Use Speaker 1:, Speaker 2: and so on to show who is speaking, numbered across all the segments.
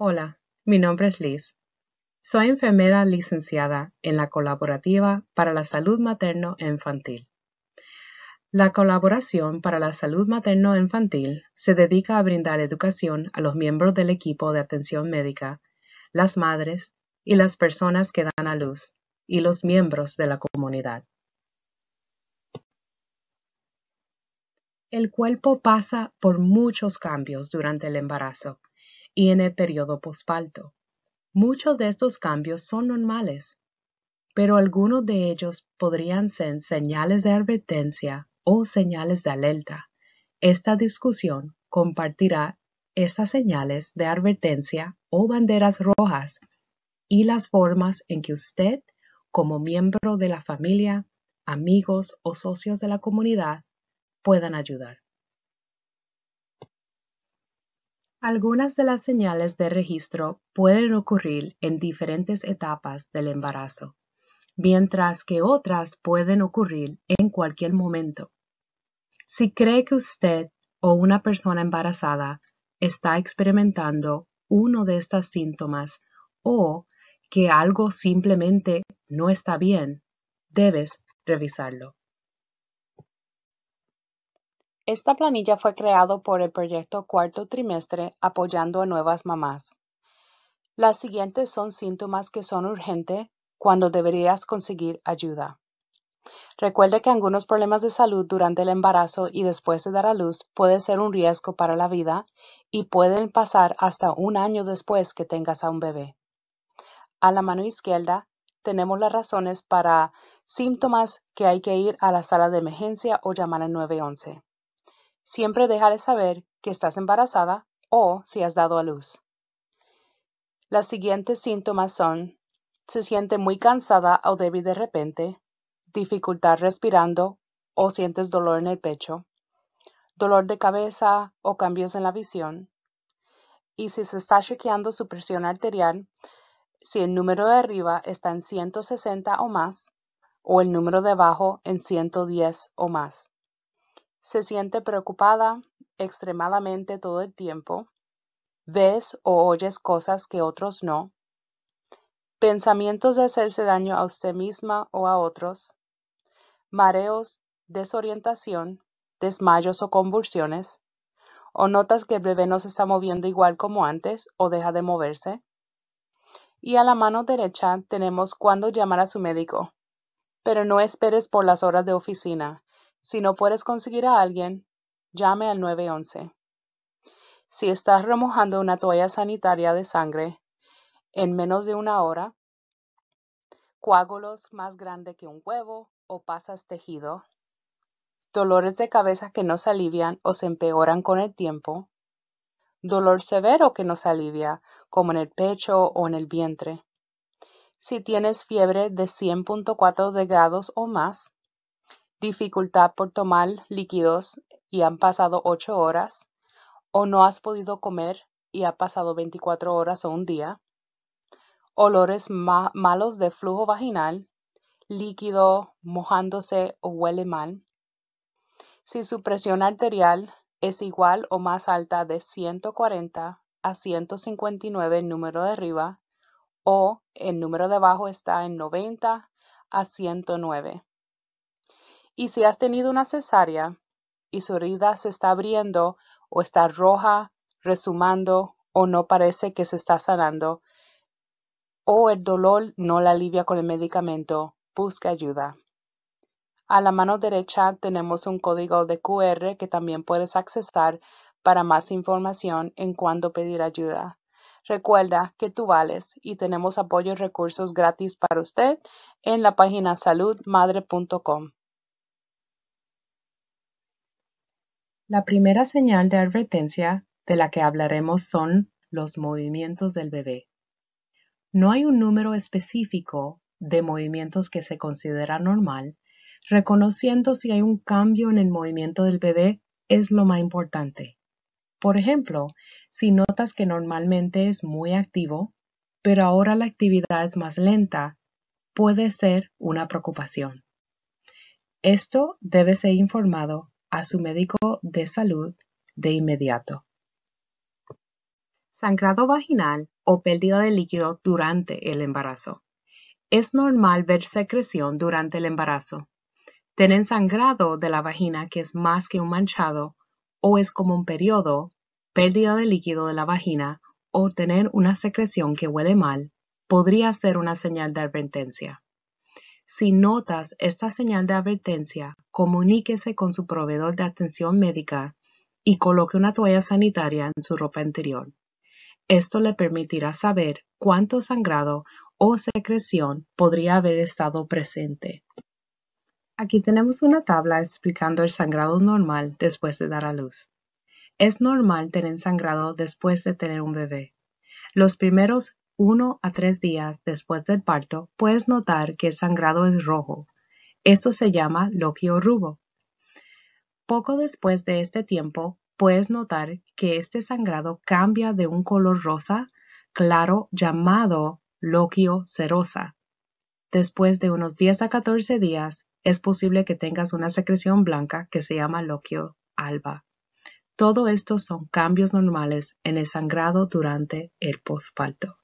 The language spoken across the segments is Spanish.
Speaker 1: Hola, mi nombre es Liz. Soy enfermera licenciada en la Colaborativa para la Salud Materno-Infantil. La Colaboración para la Salud Materno-Infantil se dedica a brindar educación a los miembros del equipo de atención médica, las madres y las personas que dan a luz, y los miembros de la comunidad. El cuerpo pasa por muchos cambios durante el embarazo y en el periodo posparto. Muchos de estos cambios son normales, pero algunos de ellos podrían ser señales de advertencia o señales de alerta. Esta discusión compartirá esas señales de advertencia o banderas rojas y las formas en que usted, como miembro de la familia, amigos o socios de la comunidad, puedan ayudar. Algunas de las señales de registro pueden ocurrir en diferentes etapas del embarazo, mientras que otras pueden ocurrir en cualquier momento. Si cree que usted o una persona embarazada está experimentando uno de estos síntomas o que algo simplemente no está bien, debes revisarlo. Esta planilla fue creado por el proyecto Cuarto Trimestre apoyando a nuevas mamás. Las siguientes son síntomas que son urgentes cuando deberías conseguir ayuda. Recuerde que algunos problemas de salud durante el embarazo y después de dar a luz puede ser un riesgo para la vida y pueden pasar hasta un año después que tengas a un bebé. A la mano izquierda tenemos las razones para síntomas que hay que ir a la sala de emergencia o llamar al 911 siempre deja de saber que estás embarazada o si has dado a luz. Las siguientes síntomas son se siente muy cansada o débil de repente, dificultad respirando o sientes dolor en el pecho, dolor de cabeza o cambios en la visión. Y si se está chequeando su presión arterial, si el número de arriba está en 160 o más, o el número de abajo en 110 o más se siente preocupada extremadamente todo el tiempo, ves o oyes cosas que otros no, pensamientos de hacerse daño a usted misma o a otros, mareos, desorientación, desmayos o convulsiones, o notas que el bebé no se está moviendo igual como antes o deja de moverse. Y a la mano derecha tenemos cuándo llamar a su médico, pero no esperes por las horas de oficina, si no puedes conseguir a alguien, llame al 911. Si estás remojando una toalla sanitaria de sangre en menos de una hora, coágulos más grandes que un huevo o pasas tejido, dolores de cabeza que no se alivian o se empeoran con el tiempo, dolor severo que no se alivia, como en el pecho o en el vientre. Si tienes fiebre de 100.4 de grados o más, dificultad por tomar líquidos y han pasado 8 horas, o no has podido comer y ha pasado 24 horas o un día, olores malos de flujo vaginal, líquido mojándose o huele mal, si su presión arterial es igual o más alta de 140 a 159 en número de arriba o el número de abajo está en 90 a 109. Y si has tenido una cesárea y su herida se está abriendo o está roja, resumando o no parece que se está sanando, o el dolor no la alivia con el medicamento, busca ayuda. A la mano derecha tenemos un código de QR que también puedes accesar para más información en cuándo pedir ayuda. Recuerda que tú vales y tenemos apoyo y recursos gratis para usted en la página saludmadre.com. La primera señal de advertencia de la que hablaremos son los movimientos del bebé. No hay un número específico de movimientos que se considera normal. Reconociendo si hay un cambio en el movimiento del bebé es lo más importante. Por ejemplo, si notas que normalmente es muy activo, pero ahora la actividad es más lenta, puede ser una preocupación. Esto debe ser informado a su médico de salud de inmediato. Sangrado vaginal o pérdida de líquido durante el embarazo. Es normal ver secreción durante el embarazo. Tener sangrado de la vagina que es más que un manchado o es como un periodo, pérdida de líquido de la vagina o tener una secreción que huele mal podría ser una señal de advertencia. Si notas esta señal de advertencia, comuníquese con su proveedor de atención médica y coloque una toalla sanitaria en su ropa interior. Esto le permitirá saber cuánto sangrado o secreción podría haber estado presente. Aquí tenemos una tabla explicando el sangrado normal después de dar a luz. Es normal tener sangrado después de tener un bebé. Los primeros uno a tres días después del parto, puedes notar que el sangrado es rojo. Esto se llama loquio rubo. Poco después de este tiempo, puedes notar que este sangrado cambia de un color rosa claro llamado loquio serosa. Después de unos 10 a 14 días, es posible que tengas una secreción blanca que se llama loquio alba. Todo esto son cambios normales en el sangrado durante el posparto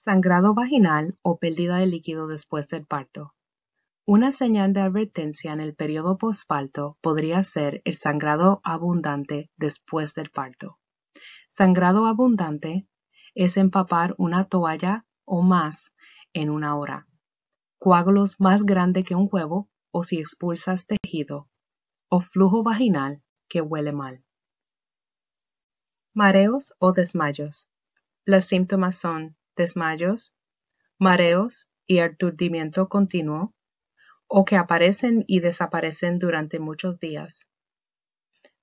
Speaker 1: sangrado vaginal o pérdida de líquido después del parto. Una señal de advertencia en el periodo posparto podría ser el sangrado abundante después del parto. Sangrado abundante es empapar una toalla o más en una hora. Coágulos más grande que un huevo o si expulsas tejido o flujo vaginal que huele mal. Mareos o desmayos. Los síntomas son desmayos, mareos y aturdimiento continuo, o que aparecen y desaparecen durante muchos días.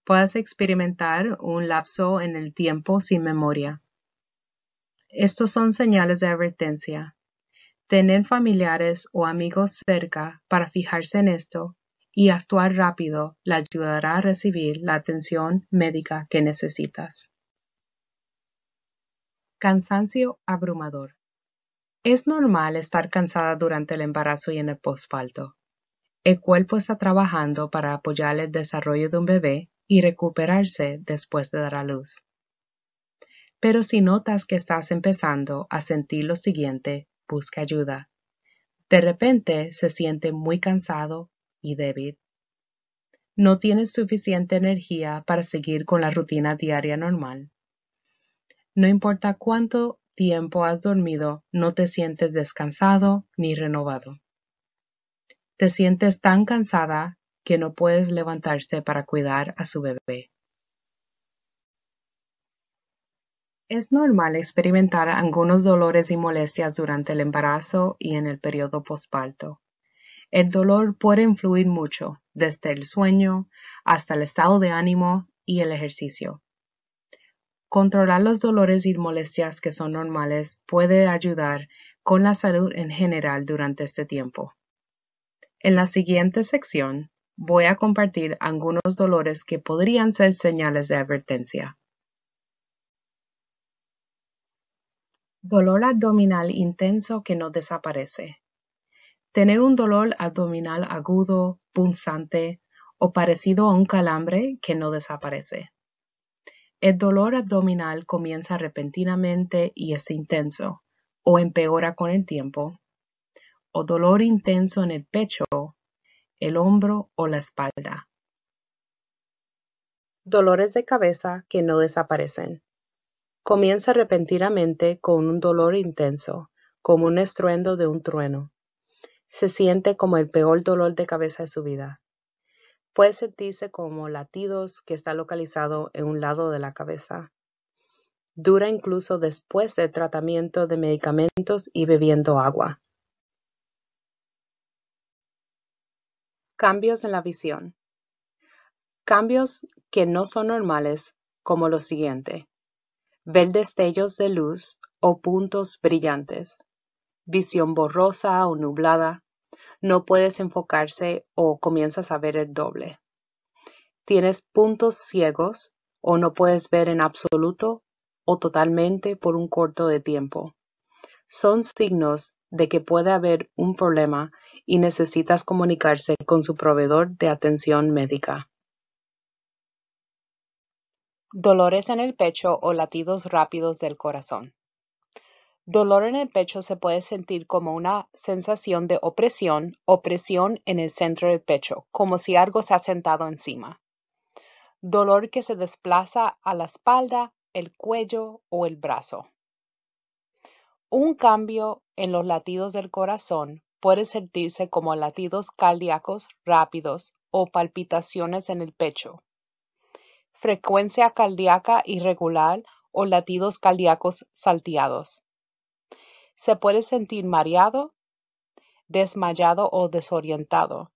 Speaker 1: Puedes experimentar un lapso en el tiempo sin memoria. Estos son señales de advertencia. Tener familiares o amigos cerca para fijarse en esto y actuar rápido la ayudará a recibir la atención médica que necesitas. Cansancio abrumador. Es normal estar cansada durante el embarazo y en el posparto. El cuerpo está trabajando para apoyar el desarrollo de un bebé y recuperarse después de dar a luz. Pero si notas que estás empezando a sentir lo siguiente, busca ayuda. De repente se siente muy cansado y débil. No tienes suficiente energía para seguir con la rutina diaria normal. No importa cuánto tiempo has dormido, no te sientes descansado ni renovado. Te sientes tan cansada que no puedes levantarse para cuidar a su bebé. Es normal experimentar algunos dolores y molestias durante el embarazo y en el periodo posparto. El dolor puede influir mucho, desde el sueño hasta el estado de ánimo y el ejercicio. Controlar los dolores y molestias que son normales puede ayudar con la salud en general durante este tiempo. En la siguiente sección, voy a compartir algunos dolores que podrían ser señales de advertencia. Dolor abdominal intenso que no desaparece. Tener un dolor abdominal agudo, punzante o parecido a un calambre que no desaparece. El dolor abdominal comienza repentinamente y es intenso, o empeora con el tiempo, o dolor intenso en el pecho, el hombro o la espalda. Dolores de cabeza que no desaparecen. Comienza repentinamente con un dolor intenso, como un estruendo de un trueno. Se siente como el peor dolor de cabeza de su vida. Puede sentirse como latidos que está localizado en un lado de la cabeza. Dura incluso después del tratamiento de medicamentos y bebiendo agua. Cambios en la visión. Cambios que no son normales, como lo siguiente. Ver destellos de luz o puntos brillantes. Visión borrosa o nublada. No puedes enfocarse o comienzas a ver el doble. Tienes puntos ciegos o no puedes ver en absoluto o totalmente por un corto de tiempo. Son signos de que puede haber un problema y necesitas comunicarse con su proveedor de atención médica. Dolores en el pecho o latidos rápidos del corazón. Dolor en el pecho se puede sentir como una sensación de opresión o presión en el centro del pecho, como si algo se ha sentado encima. Dolor que se desplaza a la espalda, el cuello o el brazo. Un cambio en los latidos del corazón puede sentirse como latidos cardíacos rápidos o palpitaciones en el pecho, frecuencia cardíaca irregular o latidos cardíacos salteados. Se puede sentir mareado, desmayado o desorientado.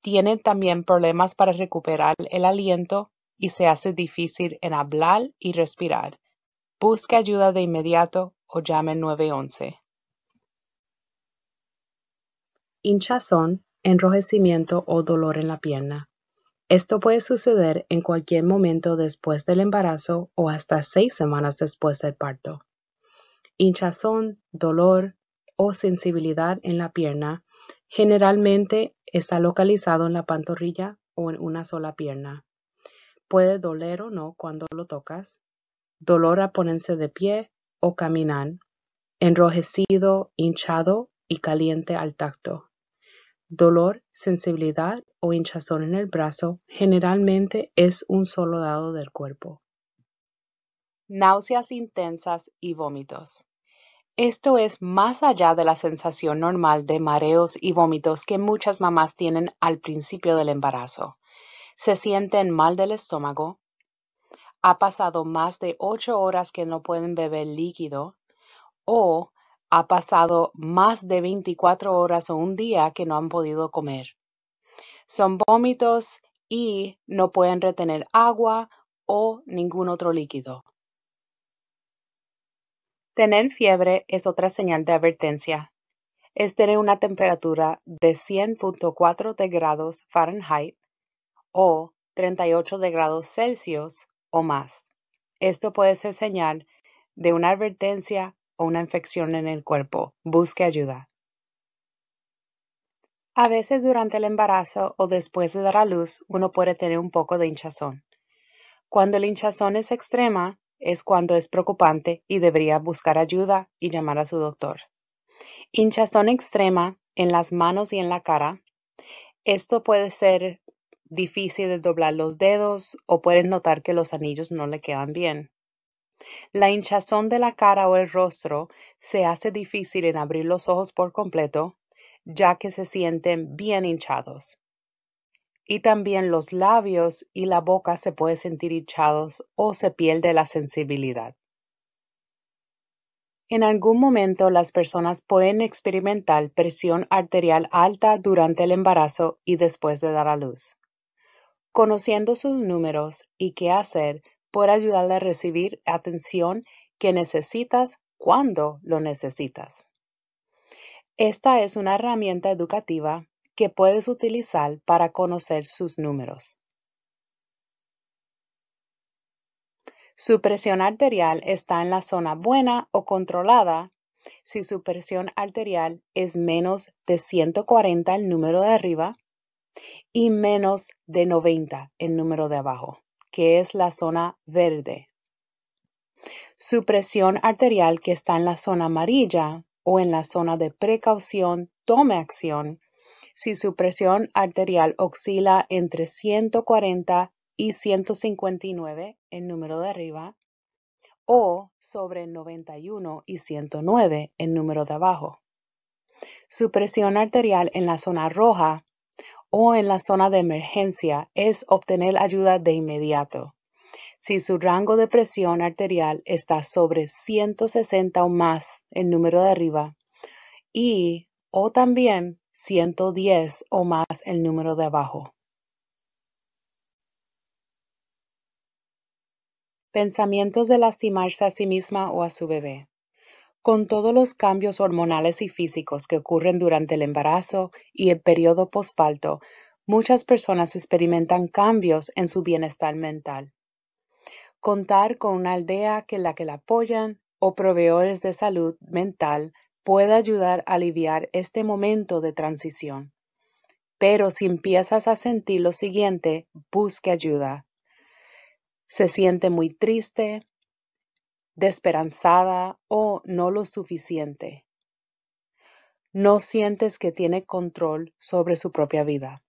Speaker 1: Tiene también problemas para recuperar el aliento y se hace difícil en hablar y respirar. Busque ayuda de inmediato o llame 911. Hinchazón, enrojecimiento o dolor en la pierna. Esto puede suceder en cualquier momento después del embarazo o hasta seis semanas después del parto hinchazón, dolor o sensibilidad en la pierna, generalmente está localizado en la pantorrilla o en una sola pierna. Puede doler o no cuando lo tocas, dolor a ponerse de pie o caminar, enrojecido, hinchado y caliente al tacto. Dolor, sensibilidad o hinchazón en el brazo generalmente es un solo dado del cuerpo náuseas intensas y vómitos. Esto es más allá de la sensación normal de mareos y vómitos que muchas mamás tienen al principio del embarazo. Se sienten mal del estómago. Ha pasado más de ocho horas que no pueden beber líquido o ha pasado más de 24 horas o un día que no han podido comer. Son vómitos y no pueden retener agua o ningún otro líquido. Tener fiebre es otra señal de advertencia. Es tener una temperatura de 100.4 grados Fahrenheit o 38 grados Celsius o más. Esto puede ser señal de una advertencia o una infección en el cuerpo. Busque ayuda. A veces durante el embarazo o después de dar a luz uno puede tener un poco de hinchazón. Cuando la hinchazón es extrema, es cuando es preocupante y debería buscar ayuda y llamar a su doctor. Hinchazón extrema en las manos y en la cara. Esto puede ser difícil de doblar los dedos o puedes notar que los anillos no le quedan bien. La hinchazón de la cara o el rostro se hace difícil en abrir los ojos por completo, ya que se sienten bien hinchados y también los labios y la boca se pueden sentir hinchados o se pierde la sensibilidad. En algún momento las personas pueden experimentar presión arterial alta durante el embarazo y después de dar a luz. Conociendo sus números y qué hacer puede ayudarle a recibir atención que necesitas cuando lo necesitas. Esta es una herramienta educativa que puedes utilizar para conocer sus números. Su presión arterial está en la zona buena o controlada si su presión arterial es menos de 140 el número de arriba y menos de 90 el número de abajo, que es la zona verde. Su presión arterial que está en la zona amarilla o en la zona de precaución, tome acción si su presión arterial oscila entre 140 y 159, en número de arriba, o sobre 91 y 109, en número de abajo. Su presión arterial en la zona roja o en la zona de emergencia es obtener ayuda de inmediato. Si su rango de presión arterial está sobre 160 o más, en número de arriba, y o también 110 o más el número de abajo. Pensamientos de lastimarse a sí misma o a su bebé. Con todos los cambios hormonales y físicos que ocurren durante el embarazo y el periodo posparto, muchas personas experimentan cambios en su bienestar mental. Contar con una aldea que la que la apoyan o proveedores de salud mental puede ayudar a aliviar este momento de transición. Pero si empiezas a sentir lo siguiente, busque ayuda. Se siente muy triste, desesperanzada o no lo suficiente. No sientes que tiene control sobre su propia vida.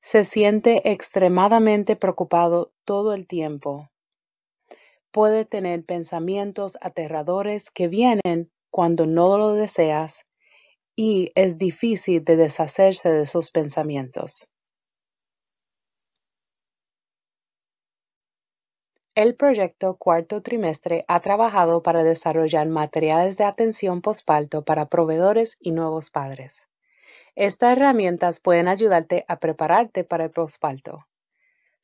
Speaker 1: Se siente extremadamente preocupado todo el tiempo. Puede tener pensamientos aterradores que vienen cuando no lo deseas y es difícil de deshacerse de esos pensamientos. El proyecto Cuarto Trimestre ha trabajado para desarrollar materiales de atención posparto para proveedores y nuevos padres. Estas herramientas pueden ayudarte a prepararte para el posparto.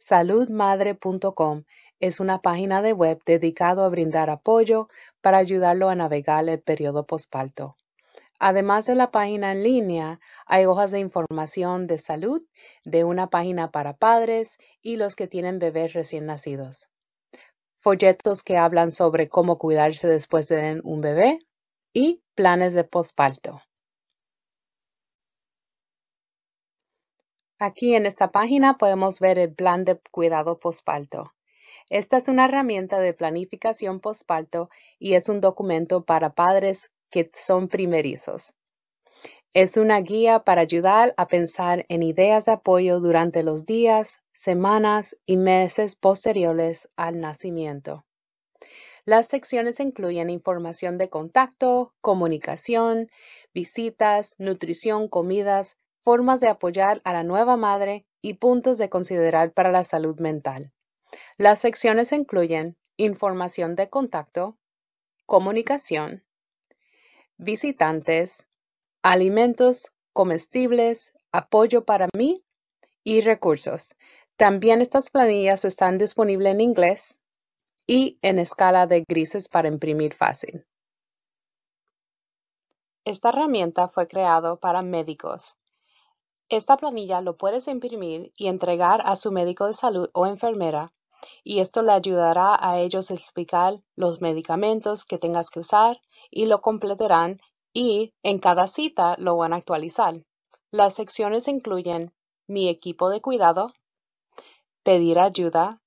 Speaker 1: Saludmadre.com es una página de web dedicado a brindar apoyo para ayudarlo a navegar el periodo posparto. Además de la página en línea, hay hojas de información de salud, de una página para padres y los que tienen bebés recién nacidos. Folletos que hablan sobre cómo cuidarse después de un bebé y planes de posparto. Aquí en esta página podemos ver el plan de cuidado posparto. Esta es una herramienta de planificación postparto y es un documento para padres que son primerizos. Es una guía para ayudar a pensar en ideas de apoyo durante los días, semanas y meses posteriores al nacimiento. Las secciones incluyen información de contacto, comunicación, visitas, nutrición, comidas, formas de apoyar a la nueva madre y puntos de considerar para la salud mental. Las secciones incluyen información de contacto, comunicación, visitantes, alimentos, comestibles, apoyo para mí y recursos. También estas planillas están disponibles en inglés y en escala de grises para imprimir fácil. Esta herramienta fue creada para médicos. Esta planilla lo puedes imprimir y entregar a su médico de salud o enfermera y esto le ayudará a ellos a explicar los medicamentos que tengas que usar y lo completarán y en cada cita lo van a actualizar. Las secciones incluyen mi equipo de cuidado, pedir ayuda,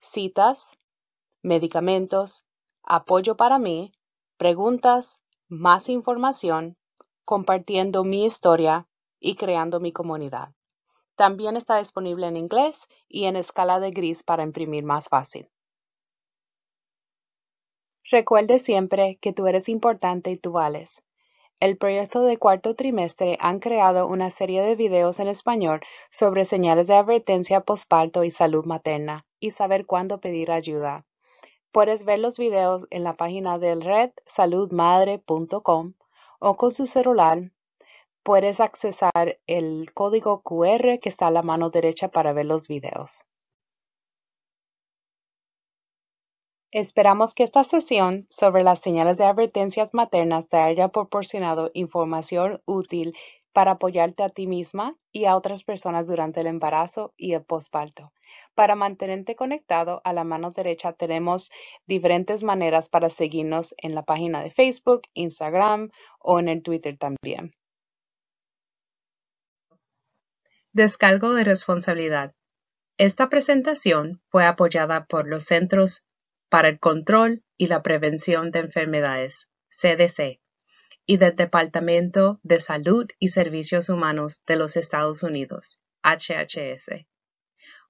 Speaker 1: citas, medicamentos, apoyo para mí, preguntas, más información, compartiendo mi historia y creando mi comunidad. También está disponible en inglés y en escala de gris para imprimir más fácil. Recuerde siempre que tú eres importante y tú vales. El proyecto de cuarto trimestre han creado una serie de videos en español sobre señales de advertencia posparto y salud materna y saber cuándo pedir ayuda. Puedes ver los videos en la página del redsaludmadre.com o con su celular Puedes accesar el código qr que está a la mano derecha para ver los videos. Esperamos que esta sesión sobre las señales de advertencias maternas te haya proporcionado información útil para apoyarte a ti misma y a otras personas durante el embarazo y el posparto. Para mantenerte conectado a la mano derecha tenemos diferentes maneras para seguirnos en la página de Facebook, Instagram o en el Twitter también. Descargo de responsabilidad. Esta presentación fue apoyada por los Centros para el Control y la Prevención de Enfermedades, CDC, y del Departamento de Salud y Servicios Humanos de los Estados Unidos, HHS,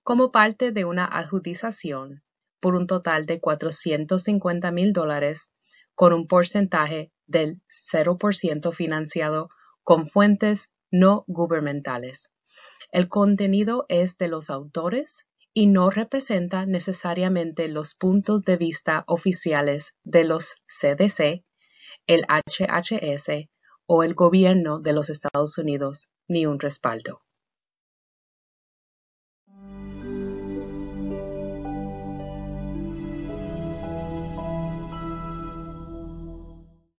Speaker 1: como parte de una adjudicación por un total de 450 mil dólares con un porcentaje del 0% financiado con fuentes no gubernamentales. El contenido es de los autores y no representa necesariamente los puntos de vista oficiales de los CDC, el HHS o el gobierno de los Estados Unidos, ni un respaldo.